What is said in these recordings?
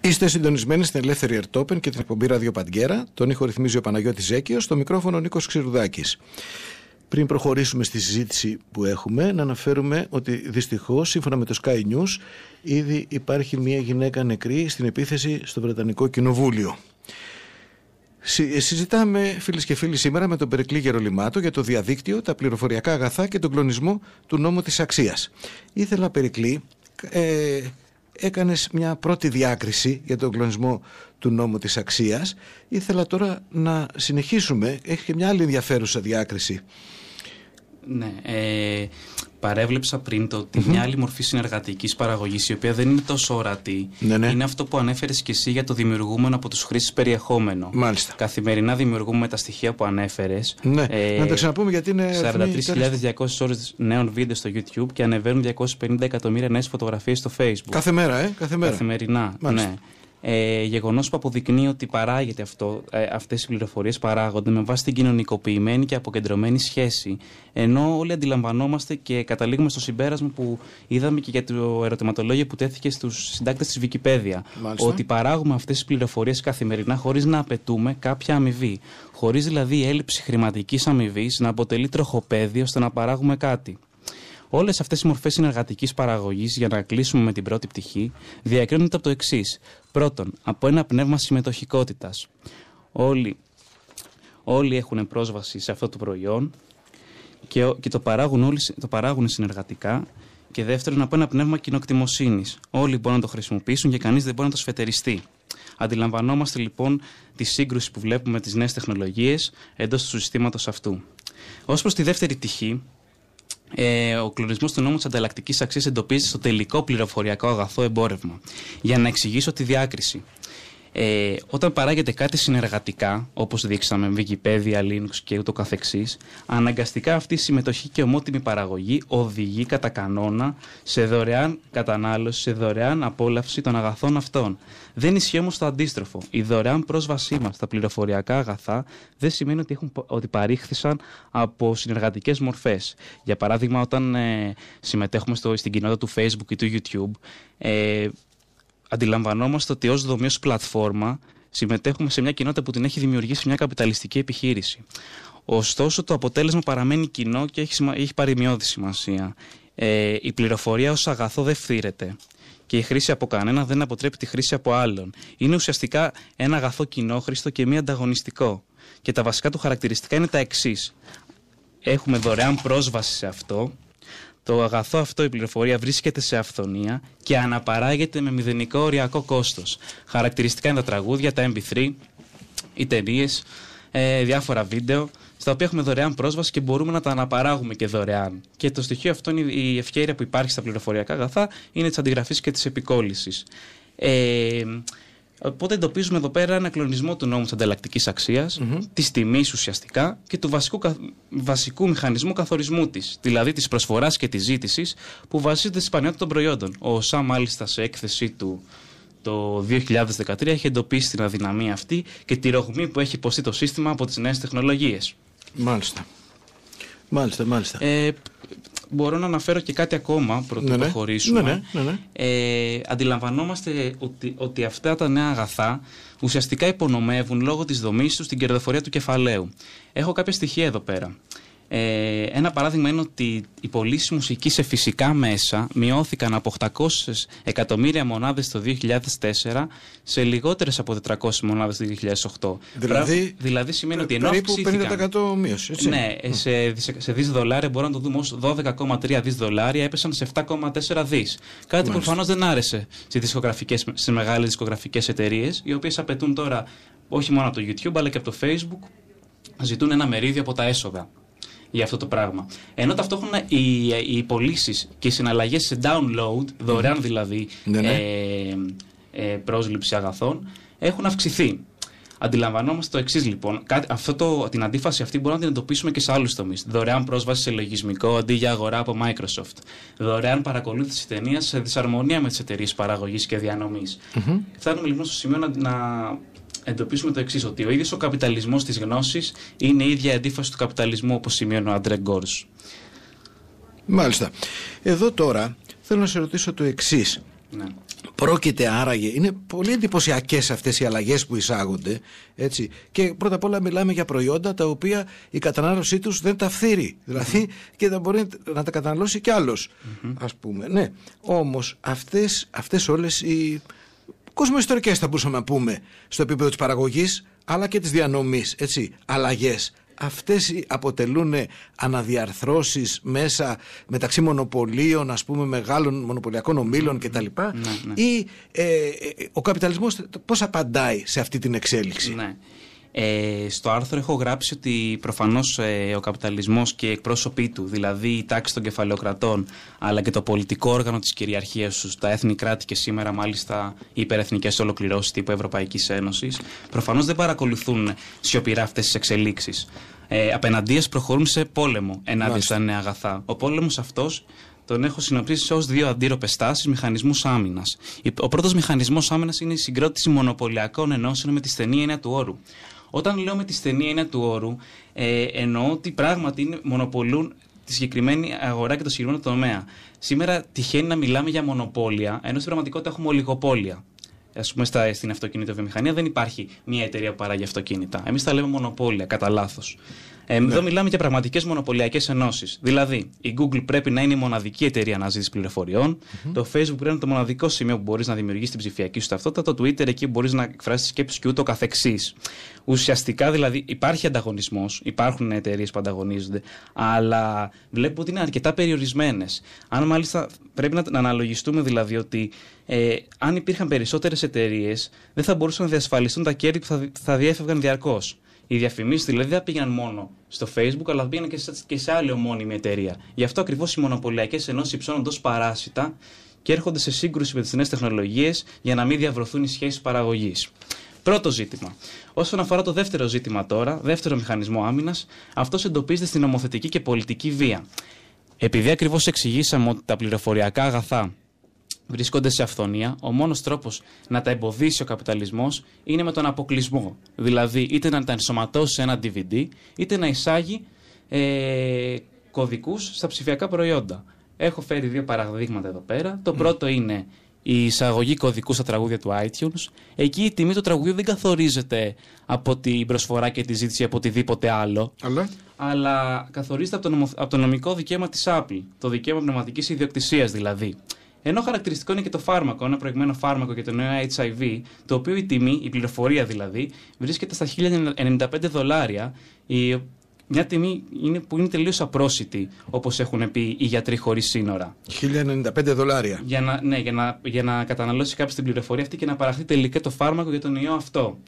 Είστε συντονισμένοι στην Ελεύθερη Ερτόπεν και την εκπομπή Ραδιοπαντγκέρα. Τον ήχο ρυθμίζει ο Παναγιώτης Ζέκιος, στο μικρόφωνο Νίκος Ξηρουδάκης. Πριν προχωρήσουμε στη συζήτηση που έχουμε, να αναφέρουμε ότι δυστυχώς, σύμφωνα με το Sky News, ήδη υπάρχει μια γυναίκα νεκρή στην επίθεση στο Βρετανικό Κοινοβούλιο. Ε, συζητάμε φίλες και φίλοι σήμερα με τον Περικλή Γερολιμάτο για το διαδίκτυο, τα πληροφοριακά αγαθά και τον κλονισμό του νόμου της αξίας. Ήθελα Περικλή ε, έκανες μια πρώτη διάκριση για τον κλονισμό του νόμου της αξίας. Ήθελα τώρα να συνεχίσουμε, έχεις και μια άλλη ενδιαφέρουσα διάκριση. Ναι. Ε, παρέβλεψα πριν το οτι μια άλλη μορφή συνεργατικής παραγωγής, η οποία δεν είναι τόσο ορατή, ναι, ναι. είναι αυτό που ανέφερες και εσύ για το δημιουργούμενο από τους χρήστες περιεχόμενο. Μάλιστα. Καθημερινά δημιουργούμε τα στοιχεία που ανέφερες. Ναι. Ε, να τα ξαναπούμε γιατί είναι. 43.200 ώρες νέων βίντεο στο YouTube και ανεβαίνουν 250 εκατομμύρια νέες φωτογραφίες στο Facebook. Κάθε μέρα, ε. Καθημερινά. Ναι ε, γεγονός που αποδεικνύει ότι παράγεται αυτό, ε, αυτές οι πληροφορίες παράγονται με βάση την κοινωνικοποιημένη και αποκεντρωμένη σχέση ενώ όλοι αντιλαμβανόμαστε και καταλήγουμε στο συμπέρασμα που είδαμε και για το ερωτηματολόγιο που τέθηκε στους συντάκτες της Wikipedia ότι παράγουμε αυτές τις πληροφορίες καθημερινά χωρίς να απαιτούμε κάποια αμοιβή χωρίς δηλαδή η έλλειψη χρηματικής αμοιβής να αποτελεί τροχοπέδι ώστε να παράγουμε κάτι. Όλες αυτές οι μορφές συνεργατικής παραγωγής, για να κλείσουμε με την πρώτη πτυχή, διακρίνονται από το εξής. Πρώτον, από ένα πνεύμα συμμετοχικότητας. Όλοι, όλοι έχουν πρόσβαση σε αυτό το προϊόν και, και το, παράγουν το παράγουν συνεργατικά. Και δεύτερον, από ένα πνεύμα κοινοκτημοσύνης. Όλοι μπορούν να το χρησιμοποιήσουν και κανείς δεν μπορεί να το σφετεριστεί. Αντιλαμβανόμαστε λοιπόν τη σύγκρουση που βλέπουμε με τις νέες τεχνολογίες εντός του συστήματος αυτού. Ως προς τη δεύτερη πτυχή, ε, ο κλονισμός του νόμου της ανταλλακτικής αξίας εντοπίζει στο τελικό πληροφοριακό αγαθό εμπόρευμα. Για να εξηγήσω τη διάκριση. Ε, όταν παράγεται κάτι συνεργατικά, όπως δείξαμε με Wikipedia, Linux και ούτω καθεξής, αναγκαστικά αυτή η συμμετοχή και ομότιμη παραγωγή οδηγεί κατά κανόνα σε δωρεάν κατανάλωση, σε δωρεάν απόλαυση των αγαθών αυτών. Δεν ισχύει όμως το αντίστροφο. Η δωρεάν πρόσβασή μας στα πληροφοριακά αγαθά δεν σημαίνει ότι, έχουν, ότι παρήχθησαν από συνεργατικές μορφές. Για παράδειγμα, όταν ε, συμμετέχουμε στο, στην κοινότητα του Facebook ή του YouTube, ε, αντιλαμβανόμαστε ότι ως δομή, ως πλατφόρμα, συμμετέχουμε σε μια κοινότητα που την έχει δημιουργήσει μια καπιταλιστική επιχείρηση. Ωστόσο, το αποτέλεσμα παραμένει κοινό και έχει, σημα... έχει σημασία. Ε, η πληροφορία ως αγαθό δεν φθήρεται και η χρήση από κανένα δεν αποτρέπει τη χρήση από άλλον. Είναι ουσιαστικά ένα αγαθό κοινόχρηστο και μη ανταγωνιστικό. Και τα βασικά του χαρακτηριστικά είναι τα εξής. Έχουμε δωρεάν πρόσβαση σε αυτό, το αγαθό αυτό, η πληροφορία βρίσκεται σε αυθονία και αναπαράγεται με μηδενικό οριακό κόστος. Χαρακτηριστικά είναι τα τραγούδια, τα MP3, οι ταινίες, ε, διάφορα βίντεο, στα οποία έχουμε δωρεάν πρόσβαση και μπορούμε να τα αναπαράγουμε και δωρεάν. Και το στοιχείο αυτό είναι η ευκαιρία που υπάρχει στα πληροφοριακά αγαθά, είναι της αντιγραφής και της επικόλυση. Ε, Οπότε εντοπίζουμε εδώ πέρα ένα κλονισμό του νόμου της ανταλλακτικής αξίας, mm-hmm. της τιμής ουσιαστικά και του βασικού, βασικού μηχανισμού καθορισμού της, δηλαδή της προσφοράς και της ζήτησης που βασίζεται στην πανιότητα των προϊόντων. Ο ΣΑΜ μάλιστα, σε έκθεσή του το 2013 έχει εντοπίσει την αδυναμία αυτή και τη ρογμή που έχει υποστεί το σύστημα από τις νέες τεχνολογίες. Μάλιστα. Μάλιστα, μάλιστα. Ε, μπορώ να αναφέρω και κάτι ακόμα πριν ναι, ναι. προχωρήσουμε. Ναι, ναι, ναι, ναι, Ε, αντιλαμβανόμαστε ότι, ότι αυτά τα νέα αγαθά ουσιαστικά υπονομεύουν λόγω της δομής τους την κερδοφορία του κεφαλαίου. Έχω κάποια στοιχεία εδώ πέρα. Ε, ένα παράδειγμα είναι ότι οι πωλήσει μουσικής σε φυσικά μέσα μειώθηκαν από 800 εκατομμύρια μονάδες το 2004 σε λιγότερες από 400 μονάδες το 2008. Δηλαδή, δηλαδή σημαίνει ότι ενώ περίπου 50% μείωση. Ναι, ε, σε, σε δις δολάρια μπορούμε να το δούμε ως 12,3 δι δολάρια έπεσαν σε 7,4 δις. Κάτι που προφανώς δεν άρεσε στις, μεγάλες δισκογραφικές εταιρείες, οι οποίες απαιτούν τώρα όχι μόνο από το YouTube αλλά και από το Facebook ζητούν ένα μερίδιο από τα έσοδα για αυτό το πράγμα. Ενώ ταυτόχρονα οι, οι πωλήσεις και οι συναλλαγές σε download, δωρεάν δηλαδή ναι, ναι, Ε, ε, πρόσληψη αγαθών, έχουν αυξηθεί. Αντιλαμβανόμαστε το εξής λοιπόν. Αυτό το, την αντίφαση αυτή μπορούμε να την εντοπίσουμε και σε άλλους τομείς. Δωρεάν πρόσβαση σε λογισμικό αντί για αγορά από Microsoft. Δωρεάν παρακολούθηση ταινίας σε δυσαρμονία με τις εταιρείες παραγωγής και διανομής. Mm-hmm. Φτάνουμε λοιπόν στο σημείο να εντοπίσουμε το εξής, ότι ο ίδιος ο καπιταλισμός της γνώσης είναι η ίδια αντίφαση του καπιταλισμού, όπως σημειώνει ο Αντρέ Μάλιστα. Εδώ τώρα θέλω να σε ρωτήσω το εξής. Ναι. Πρόκειται άραγε, είναι πολύ εντυπωσιακές αυτές οι αλλαγές που εισάγονται. Έτσι. Και πρώτα απ' όλα μιλάμε για προϊόντα τα οποία η κατανάλωσή τους δεν τα φθείρει. Δηλαδή, mm-hmm. και δεν μπορεί να τα καταναλώσει κι άλλος, mm-hmm. ας πούμε. Ναι. Όμως αυτές όλες οι κοσμοϊστορικές θα μπορούσαμε να πούμε στο επίπεδο της παραγωγής αλλά και της διανομής. Αλλαγές. Αυτές αποτελούν αναδιαρθρώσεις μέσα μεταξύ μονοπωλίων, ας πούμε, μεγάλων μονοπωλιακών ομίλων κτλ. Ναι, ναι. Ή ε, ε, ο καπιταλισμός πώς απαντάει σε αυτή την εξέλιξη. Ναι. Ε, στο άρθρο έχω γράψει ότι προφανώς ε, ο καπιταλισμός και οι εκπρόσωποι του, δηλαδή η τάξη των κεφαλαιοκρατών, αλλά και το πολιτικό όργανο της κυριαρχίας τους, τα έθνη κράτη και σήμερα μάλιστα οι υπερεθνικές ολοκληρώσεις τύπου Ευρωπαϊκής Ένωσης, προφανώς δεν παρακολουθούν σιωπηρά αυτές τις εξελίξεις. Ε, προχωρούν σε πόλεμο ενάντια στα νέα αγαθά. Ο πόλεμος αυτός τον έχω συνοψίσει ως δύο αντίρροπες τάσεις μηχανισμούς άμυνας. Ο πρώτος μηχανισμός άμυνας είναι η συγκρότηση μονοπωλιακών ενώσεων με τη στενή έννοια του όρου. Όταν λέω με τη στενή έννοια του όρου, ε, εννοώ ότι πράγματι είναι, μονοπολούν τη συγκεκριμένη αγορά και το συγκεκριμένο τομέα. Σήμερα τυχαίνει να μιλάμε για μονοπόλια, ενώ στην πραγματικότητα έχουμε ολιγοπόλια. Ας πούμε, στα, στην αυτοκινητοβιομηχανία δεν υπάρχει μια εταιρεία που παράγει αυτοκίνητα. Εμείς τα λέμε μονοπόλια, κατά λάθος. Ε, ναι. Εδώ μιλάμε για πραγματικές μονοπωλιακές ενώσεις. Δηλαδή, η Google πρέπει να είναι η μοναδική εταιρεία αναζήτησης το Facebook πρέπει να είναι το μοναδικό σημείο που μπορείς να δημιουργήσεις την ψηφιακή σου ταυτότητα, το Twitter εκεί που μπορείς να εκφράσεις τη σκέψη και ούτω καθεξής. Ουσιαστικά δηλαδή υπάρχει ανταγωνισμός, υπάρχουν εταιρείες που ανταγωνίζονται, αλλά βλέπω ότι είναι αρκετά περιορισμένες. Αν μάλιστα πρέπει να, να αναλογιστούμε δηλαδή ότι ε, αν υπήρχαν περισσότερες εταιρείες, δεν θα μπορούσαν να διασφαλιστούν τα κέρδη που θα, θα διέφευγαν διαρκώς. Οι διαφημίσεις δηλαδή δεν πήγαιναν μόνο στο Facebook, αλλά πήγαιναν και σε, άλλη ομόνιμη εταιρεία. Γι' αυτό ακριβώς οι μονοπωλιακές ενώσεις υψώνονται ως παράσιτα και έρχονται σε σύγκρουση με τις νέες τεχνολογίες για να μην διαβρωθούν οι σχέσεις παραγωγής. Πρώτο ζήτημα. Όσον αφορά το δεύτερο ζήτημα τώρα, δεύτερο μηχανισμό άμυνας, αυτός εντοπίζεται στην νομοθετική και πολιτική βία. Επειδή ακριβώς εξηγήσαμε ότι τα πληροφοριακά αγαθά βρίσκονται σε αυθονία, ο μόνος τρόπος να τα εμποδίσει ο καπιταλισμός είναι με τον αποκλεισμό. Δηλαδή, είτε να τα ενσωματώσει σε ένα DVD, είτε να εισάγει ε, κωδικούς στα ψηφιακά προϊόντα. Έχω φέρει δύο παραδείγματα εδώ πέρα. Το πρώτο είναι η εισαγωγή κωδικού στα τραγούδια του iTunes. Εκεί η τιμή του τραγουδιού δεν καθορίζεται από την προσφορά και τη ζήτηση από οτιδήποτε άλλο. Αλλά, καθορίζεται από το, νομο... από το νομικό δικαίωμα της Apple. Το δικαίωμα πνευματικής ιδιοκτησίας δηλαδή. Ενώ χαρακτηριστικό είναι και το φάρμακο, ένα προηγμένο φάρμακο για το νέο HIV, το οποίο η τιμή, η πληροφορία δηλαδή, βρίσκεται στα 1095 δολάρια, η, μια τιμή είναι, που είναι τελείως απρόσιτη, όπως έχουν πει οι γιατροί χωρίς σύνορα. 1095 δολάρια. Για να, ναι, για να, για να καταναλώσει κάποιος την πληροφορία αυτή και να παραχθεί τελικά το φάρμακο για τον ιό αυτό.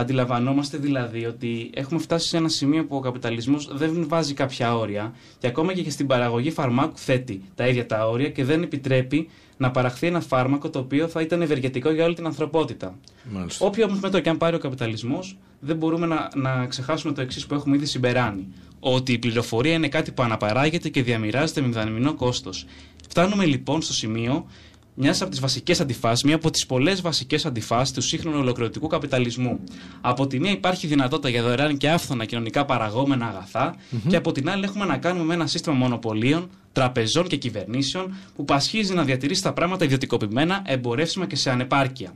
Αντιλαμβανόμαστε δηλαδή ότι έχουμε φτάσει σε ένα σημείο που ο καπιταλισμός δεν βάζει κάποια όρια και ακόμα και στην παραγωγή φαρμάκου θέτει τα ίδια τα όρια και δεν επιτρέπει να παραχθεί ένα φάρμακο το οποίο θα ήταν ευεργετικό για όλη την ανθρωπότητα. Μάλιστα. Όποιο όμω το και αν πάρει ο καπιταλισμός, δεν μπορούμε να, να ξεχάσουμε το εξής που έχουμε ήδη συμπεράνει. Ότι η πληροφορία είναι κάτι που αναπαράγεται και διαμοιράζεται με μηδανιμινό κόστος. Φτάνουμε λοιπόν στο σημείο μιας από τις βασικές αντιφάσεις, μια από τις πολλές βασικές αντιφάσεις του σύγχρονου ολοκληρωτικού καπιταλισμού. Από τη μία υπάρχει δυνατότητα για δωρεάν και άφθονα κοινωνικά παραγόμενα και από την άλλη έχουμε να κάνουμε με ένα σύστημα μονοπωλίων, τραπεζών και κυβερνήσεων που πασχίζει να διατηρήσει τα πράγματα ιδιωτικοποιημένα, εμπορεύσιμα και σε ανεπάρκεια.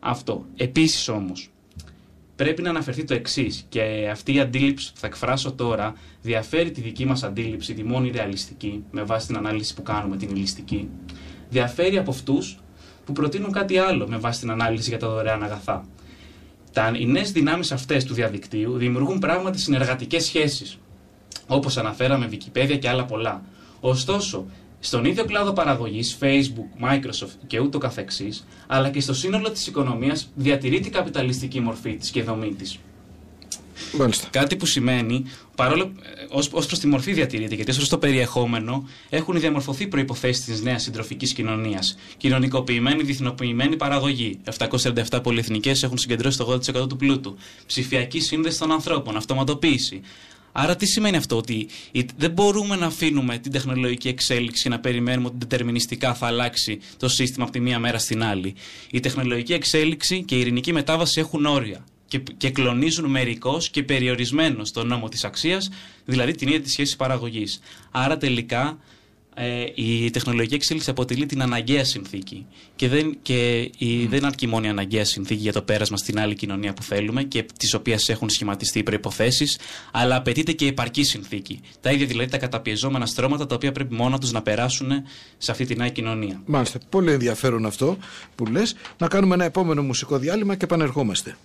Αυτό. Επίσης όμως, πρέπει να αναφερθεί το εξής, και αυτή η αντίληψη που θα εκφράσω τώρα διαφέρει τη δική μας αντίληψη, τη μόνη ρεαλιστική, με βάση την ανάλυση που κάνουμε, την ηλιστική διαφέρει από αυτούς που προτείνουν κάτι άλλο με βάση την ανάλυση για τα δωρεάν αγαθά. Τα, οι νέες δυνάμεις αυτές του διαδικτύου δημιουργούν πράγματι συνεργατικές σχέσεις, όπως αναφέραμε Wikipedia και άλλα πολλά. Ωστόσο, στον ίδιο κλάδο παραγωγής, Facebook, Microsoft και ούτω καθεξής, αλλά και στο σύνολο της οικονομίας διατηρεί την καπιταλιστική μορφή της και δομή της. Μάλιστα. Κάτι που σημαίνει, παρόλο ε, ως προς τη μορφή διατηρείται, γιατί ως προς το περιεχόμενο έχουν διαμορφωθεί προποθέσει της νέας συντροφικής κοινωνίας. Κοινωνικοποιημένη, διεθνοποιημένη παραγωγή. 747 πολυεθνικές έχουν συγκεντρώσει το 80% του πλούτου. Ψηφιακή σύνδεση των ανθρώπων, αυτοματοποίηση. Άρα τι σημαίνει αυτό, ότι δεν μπορούμε να αφήνουμε την τεχνολογική εξέλιξη να περιμένουμε ότι τερμινιστικά θα αλλάξει το σύστημα από τη μία μέρα στην άλλη. Η τεχνολογική εξέλιξη και η ειρηνική μετάβαση έχουν όρια και, και κλονίζουν μερικώς και περιορισμένος τον νόμο της αξίας, δηλαδή την ίδια της σχέσης παραγωγής. Άρα τελικά ε, η τεχνολογική εξέλιξη αποτελεί την αναγκαία συνθήκη. Και, δεν, και η, δεν αρκεί μόνο η αναγκαία συνθήκη για το πέρασμα στην άλλη κοινωνία που θέλουμε και τη οποία έχουν σχηματιστεί οι προποθέσει, αλλά απαιτείται και η επαρκή συνθήκη. Τα ίδια δηλαδή τα καταπιεζόμενα στρώματα τα οποία πρέπει μόνο τους να περάσουν σε αυτή την άλλη κοινωνία. Μάλιστα. Πολύ ενδιαφέρον αυτό που λες. Να κάνουμε ένα επόμενο μουσικό διάλειμμα και επανερχόμαστε.